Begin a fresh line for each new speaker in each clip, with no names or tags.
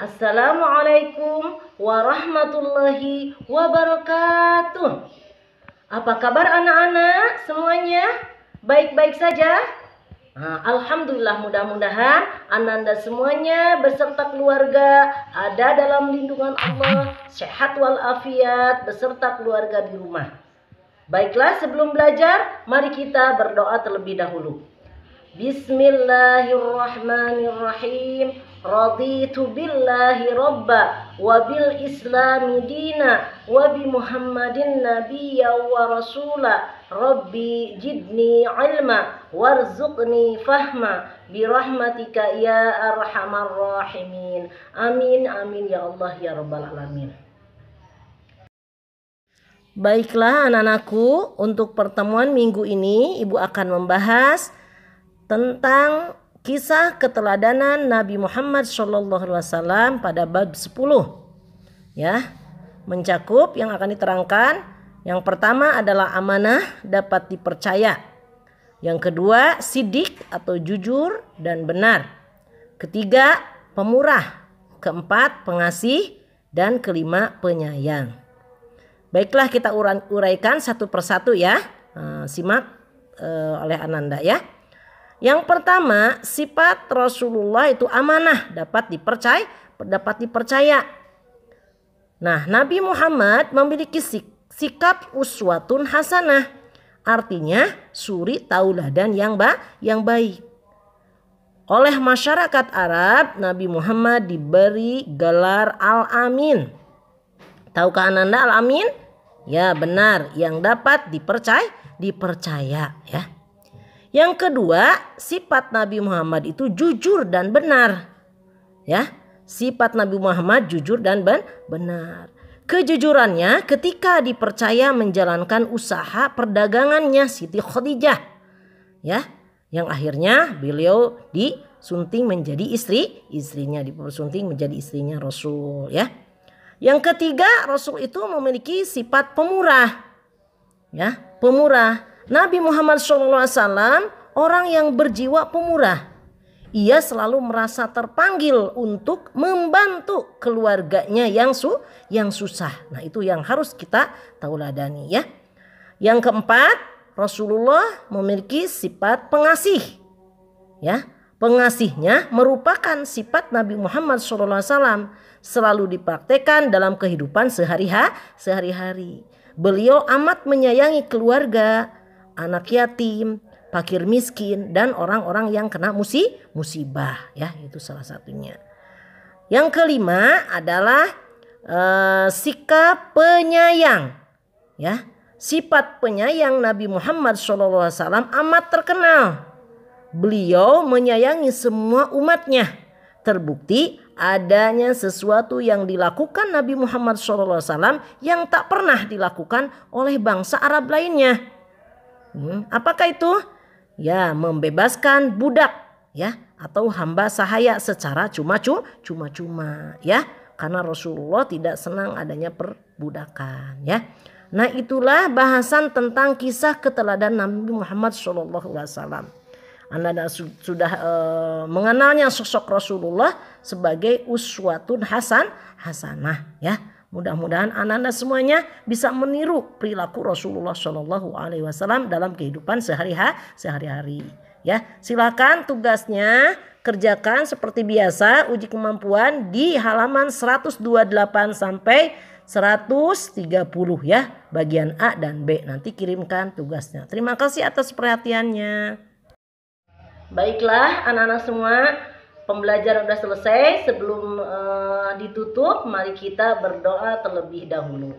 Assalamualaikum warahmatullahi wabarakatuh. Apa kabar anak-anak semuanya? Baik-baik saja? Nah, Alhamdulillah mudah-mudahan ananda semuanya beserta keluarga ada dalam lindungan Allah sehat walafiat beserta keluarga di rumah. Baiklah sebelum belajar mari kita berdoa terlebih dahulu. Bismillahirrahmanirrahim Raditu billahi rabba wabil bil islami dina wa bi muhammadin nabiyya wa rasula rabbi jidni ilma warzuqni fahma bi rahmatika ya arhamar rahimin amin amin ya Allah ya rabbal alamin Baiklah anak-anakku untuk pertemuan minggu ini ibu akan membahas tentang kisah keteladanan Nabi Muhammad SAW pada bab 10 ya mencakup yang akan diterangkan yang pertama adalah amanah dapat dipercaya yang kedua sidik atau jujur dan benar ketiga pemurah keempat pengasih dan kelima penyayang baiklah kita uraikan satu persatu ya eh, simak eh, oleh Ananda ya yang pertama, sifat Rasulullah itu amanah, dapat dipercaya, dapat dipercaya. Nah, Nabi Muhammad memiliki sikap uswatun hasanah. Artinya, suri tauladan yang ba yang baik. Oleh masyarakat Arab, Nabi Muhammad diberi gelar Al-Amin. Tahukah Anda Al-Amin? Ya, benar, yang dapat dipercaya, dipercaya ya. Yang kedua, sifat Nabi Muhammad itu jujur dan benar. Ya, sifat Nabi Muhammad jujur dan ben benar. Kejujurannya ketika dipercaya menjalankan usaha perdagangannya Siti Khadijah. Ya, yang akhirnya beliau disunting menjadi istri, istrinya dipersunting menjadi istrinya Rasul ya. Yang ketiga, Rasul itu memiliki sifat pemurah. Ya, pemurah Nabi Muhammad SAW orang yang berjiwa pemurah. Ia selalu merasa terpanggil untuk membantu keluarganya yang su yang susah. Nah, itu yang harus kita tauladani ya. Yang keempat, Rasulullah memiliki sifat pengasih. Ya, pengasihnya merupakan sifat Nabi Muhammad SAW selalu dipraktekkan dalam kehidupan sehari-hari. Beliau amat menyayangi keluarga, anak yatim, fakir miskin dan orang-orang yang kena musi musibah ya itu salah satunya. Yang kelima adalah e, sikap penyayang ya. Sifat penyayang Nabi Muhammad SAW amat terkenal. Beliau menyayangi semua umatnya. Terbukti adanya sesuatu yang dilakukan Nabi Muhammad SAW yang tak pernah dilakukan oleh bangsa Arab lainnya. Hmm, apakah itu? Ya, membebaskan budak ya atau hamba sahaya secara cuma-cuma cuma-cuma, ya karena Rasulullah tidak senang adanya perbudakan ya. Nah, itulah bahasan tentang kisah keteladanan Nabi Muhammad SAW. Anda sudah e, mengenalnya sosok Rasulullah sebagai uswatun hasan hasanah ya Mudah-mudahan anak-anak semuanya bisa meniru perilaku Rasulullah Shallallahu Alaihi Wasallam dalam kehidupan sehari-hari. Sehari ya, silakan tugasnya kerjakan seperti biasa uji kemampuan di halaman 128 sampai 130 ya bagian A dan B nanti kirimkan tugasnya. Terima kasih atas perhatiannya. Baiklah anak-anak semua, pembelajaran sudah selesai, sebelum uh, ditutup, mari kita berdoa terlebih dahulu.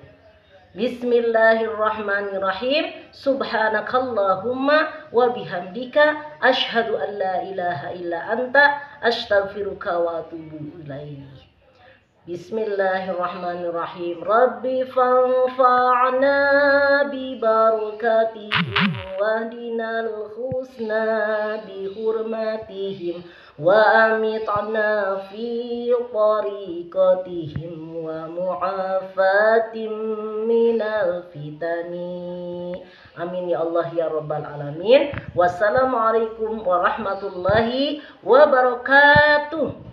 Bismillahirrahmanirrahim. Subhanakallahumma wa bihamdika asyhadu an la ilaha illa anta astaghfiruka wa atubu ilaik. بسم الله الرحمن الرحيم رب فانفعنا ببركاتهم واهدنا الحسنى بحرمتهم وأمطنا في طريقتهم ومعافاة من الفتن آمين يا الله يا رب العالمين والسلام عليكم ورحمة الله وبركاته